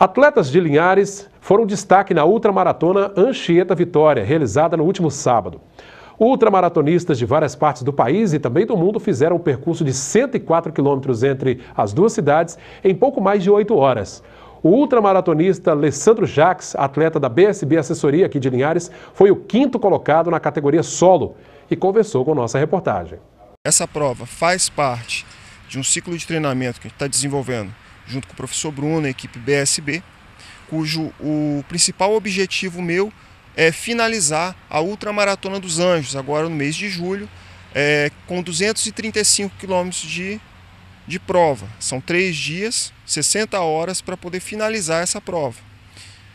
Atletas de Linhares foram destaque na ultramaratona Anchieta Vitória, realizada no último sábado. Ultramaratonistas de várias partes do país e também do mundo fizeram o um percurso de 104 quilômetros entre as duas cidades em pouco mais de 8 horas. O ultramaratonista Alessandro Jacques, atleta da BSB Assessoria aqui de Linhares, foi o quinto colocado na categoria solo e conversou com nossa reportagem. Essa prova faz parte de um ciclo de treinamento que a gente está desenvolvendo junto com o professor Bruno, a equipe BSB, cujo o principal objetivo meu é finalizar a Ultramaratona dos Anjos, agora no mês de julho, é, com 235 quilômetros de, de prova. São três dias, 60 horas para poder finalizar essa prova.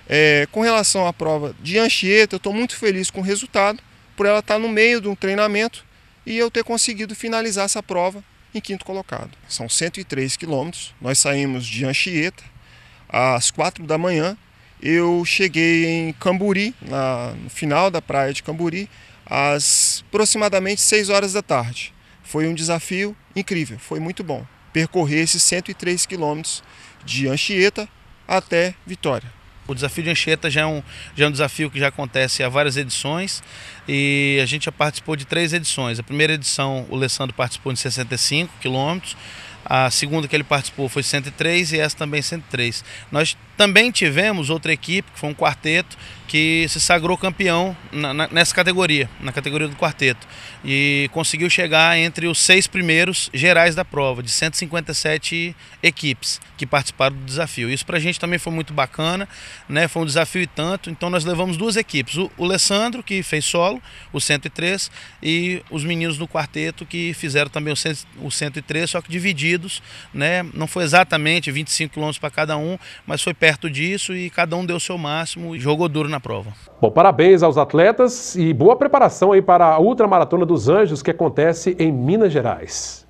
É, com relação à prova de Anchieta, eu estou muito feliz com o resultado, por ela estar tá no meio de um treinamento e eu ter conseguido finalizar essa prova em quinto colocado. São 103 quilômetros. Nós saímos de Anchieta às 4 da manhã. Eu cheguei em Camburi, na, no final da praia de Camburi, às aproximadamente 6 horas da tarde. Foi um desafio incrível, foi muito bom percorrer esses 103 quilômetros de Anchieta até Vitória. O desafio de Anchieta já é, um, já é um desafio que já acontece há várias edições e a gente já participou de três edições. A primeira edição, o Lessandro participou de 65 quilômetros. A segunda que ele participou foi 103 e essa também 103. Nós também tivemos outra equipe, que foi um quarteto, que se sagrou campeão na, na, nessa categoria, na categoria do quarteto. E conseguiu chegar entre os seis primeiros gerais da prova, de 157 equipes que participaram do desafio. Isso para a gente também foi muito bacana, né? foi um desafio e tanto. Então nós levamos duas equipes, o, o Alessandro, que fez solo, o 103, e os meninos do quarteto, que fizeram também o, o 103, só que dividiram seguidos, né? Não foi exatamente 25 quilômetros para cada um, mas foi perto disso e cada um deu o seu máximo e jogou duro na prova. Bom, parabéns aos atletas e boa preparação aí para a Ultramaratona dos Anjos que acontece em Minas Gerais.